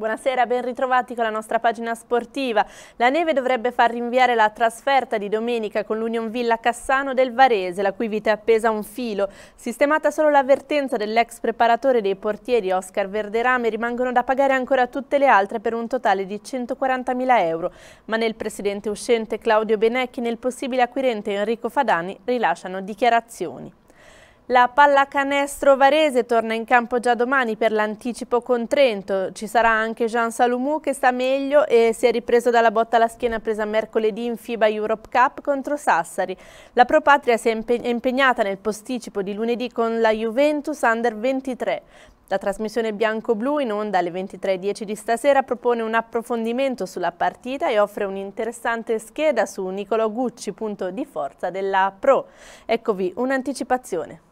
Buonasera, ben ritrovati con la nostra pagina sportiva. La neve dovrebbe far rinviare la trasferta di domenica con l'Union Villa Cassano del Varese, la cui vita è appesa a un filo. Sistemata solo l'avvertenza dell'ex preparatore dei portieri Oscar Verderame, rimangono da pagare ancora tutte le altre per un totale di 140.000 euro. Ma nel presidente uscente Claudio Benecchi nel possibile acquirente Enrico Fadani rilasciano dichiarazioni. La pallacanestro varese torna in campo già domani per l'anticipo con Trento. Ci sarà anche Jean Salumou che sta meglio e si è ripreso dalla botta alla schiena presa mercoledì in FIBA Europe Cup contro Sassari. La Pro Patria si è impegnata nel posticipo di lunedì con la Juventus Under 23. La trasmissione bianco-blu in onda alle 23.10 di stasera propone un approfondimento sulla partita e offre un'interessante scheda su Gucci, punto di forza della Pro. Eccovi un'anticipazione.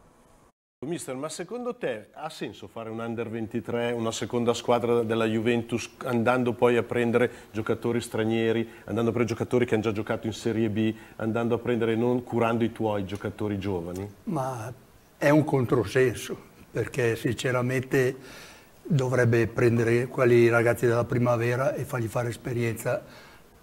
Mister, ma secondo te ha senso fare un under 23, una seconda squadra della Juventus, andando poi a prendere giocatori stranieri, andando a prendere giocatori che hanno già giocato in Serie B, andando a prendere, non curando i tuoi giocatori giovani? Ma è un controsenso, perché sinceramente dovrebbe prendere quelli ragazzi della primavera e fargli fare esperienza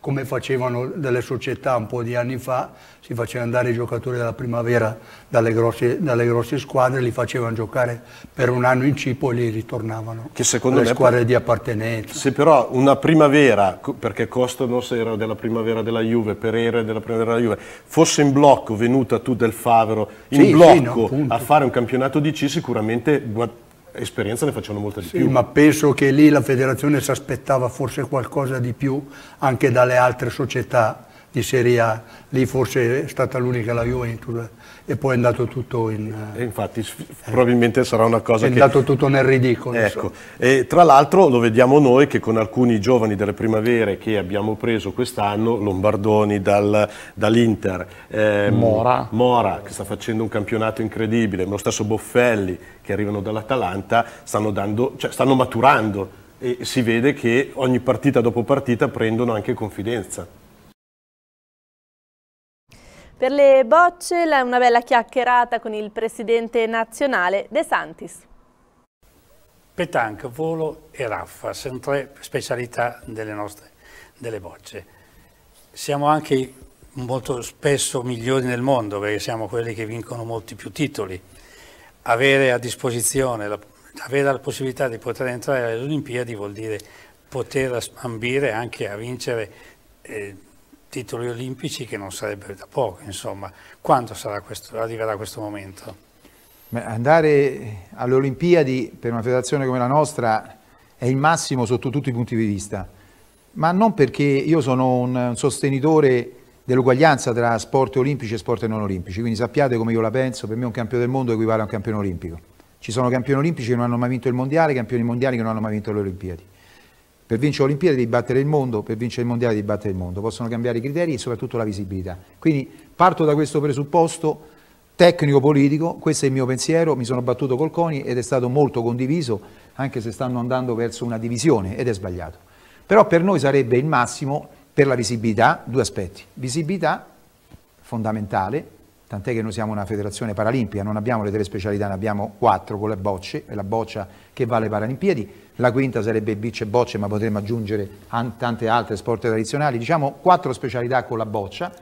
come facevano delle società un po' di anni fa, si facevano andare i giocatori della primavera dalle grosse, dalle grosse squadre, li facevano giocare per un anno in cipo e li ritornavano che secondo alle me squadre di appartenenza. Se però una primavera, perché Costanos era della primavera della Juve, Pereira della primavera della Juve, fosse in blocco venuta tu del Favero, in sì, blocco sì, no, a fare un campionato di C sicuramente esperienza ne facevano molta di sì, più. ma penso che lì la federazione si aspettava forse qualcosa di più anche dalle altre società di Serie A, lì forse è stata l'unica la Juventus e poi è andato tutto in... E infatti eh, probabilmente sarà una cosa è che... È andato tutto nel ridicolo. Ecco. E, tra l'altro lo vediamo noi che con alcuni giovani delle primavere che abbiamo preso quest'anno, Lombardoni dal, dall'Inter, ehm, Mora. Mora che sta facendo un campionato incredibile, lo stesso Boffelli che arrivano dall'Atalanta, stanno, dando, cioè, stanno maturando e si vede che ogni partita dopo partita prendono anche confidenza. Per le bocce una bella chiacchierata con il presidente nazionale De Santis. Petanca, volo e raffa sono tre specialità delle nostre delle bocce. Siamo anche molto spesso migliori nel mondo perché siamo quelli che vincono molti più titoli. Avere a disposizione, la, avere la possibilità di poter entrare alle Olimpiadi vuol dire poter ambire anche a vincere eh, titoli olimpici che non sarebbero da poco, insomma. Quando questo, arriverà questo momento? Beh, andare alle Olimpiadi per una federazione come la nostra è il massimo sotto tutti i punti di vista, ma non perché io sono un sostenitore dell'uguaglianza tra sport olimpici e sport non olimpici, quindi sappiate come io la penso, per me un campione del mondo equivale a un campione olimpico. Ci sono campioni olimpici che non hanno mai vinto il mondiale, campioni mondiali che non hanno mai vinto le Olimpiadi. Per vincere le Olimpiadi devi battere il mondo, per vincere il Mondiale devi battere il mondo. Possono cambiare i criteri e soprattutto la visibilità. Quindi parto da questo presupposto tecnico-politico, questo è il mio pensiero, mi sono battuto col CONI ed è stato molto condiviso, anche se stanno andando verso una divisione ed è sbagliato. Però per noi sarebbe il massimo per la visibilità, due aspetti. Visibilità fondamentale, tant'è che noi siamo una federazione paralimpica, non abbiamo le tre specialità, ne abbiamo quattro con le bocce, è la boccia che va alle Paralimpiadi, la quinta sarebbe bici e bocce, ma potremmo aggiungere tante altre sport tradizionali, diciamo quattro specialità con la boccia,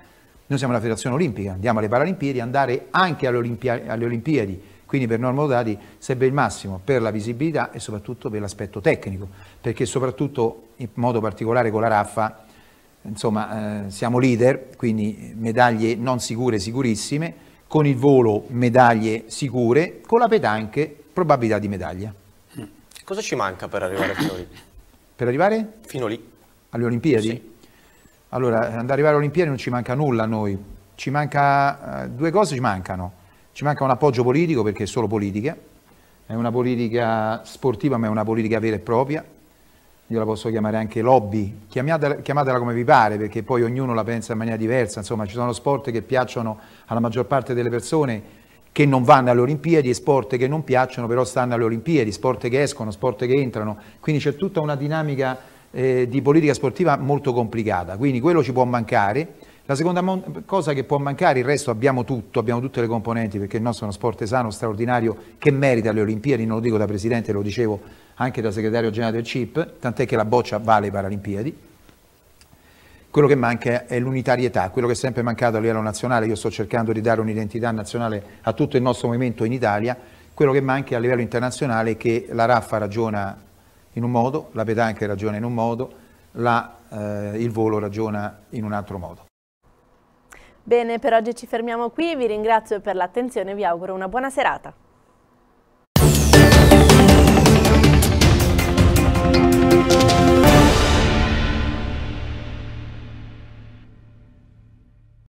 noi siamo una federazione olimpica, andiamo alle Paralimpiadi, andare anche alle, Olimpia alle Olimpiadi, quindi per noi modati sarebbe il massimo per la visibilità e soprattutto per l'aspetto tecnico, perché soprattutto in modo particolare con la raffa insomma eh, siamo leader, quindi medaglie non sicure, sicurissime, con il volo medaglie sicure, con la petanche probabilità di medaglia. Mm. Cosa ci manca per arrivare fino lì? Per arrivare? Fino lì. Alle Olimpiadi? Sì. Allora, ad arrivare alle Olimpiadi non ci manca nulla a noi, ci manca, eh, due cose ci mancano, ci manca un appoggio politico perché è solo politica, è una politica sportiva ma è una politica vera e propria, io la posso chiamare anche lobby, chiamatela, chiamatela, come vi pare, perché poi ognuno la pensa in maniera diversa, insomma ci sono sport che piacciono alla maggior parte delle persone che non vanno alle Olimpiadi e sport che non piacciono però stanno alle Olimpiadi, sport che escono, sport che entrano, quindi c'è tutta una dinamica eh, di politica sportiva molto complicata, quindi quello ci può mancare. La seconda cosa che può mancare, il resto abbiamo tutto, abbiamo tutte le componenti, perché il nostro è uno sport sano, straordinario, che merita le Olimpiadi, non lo dico da Presidente, lo dicevo anche da segretario generale del CIP, tant'è che la boccia vale i Paralimpiadi. Quello che manca è l'unitarietà, quello che è sempre mancato a livello nazionale, io sto cercando di dare un'identità nazionale a tutto il nostro movimento in Italia, quello che manca a livello internazionale è che la Raffa ragiona in un modo, la Petanca ragiona in un modo, la, eh, il volo ragiona in un altro modo. Bene, per oggi ci fermiamo qui, vi ringrazio per l'attenzione e vi auguro una buona serata.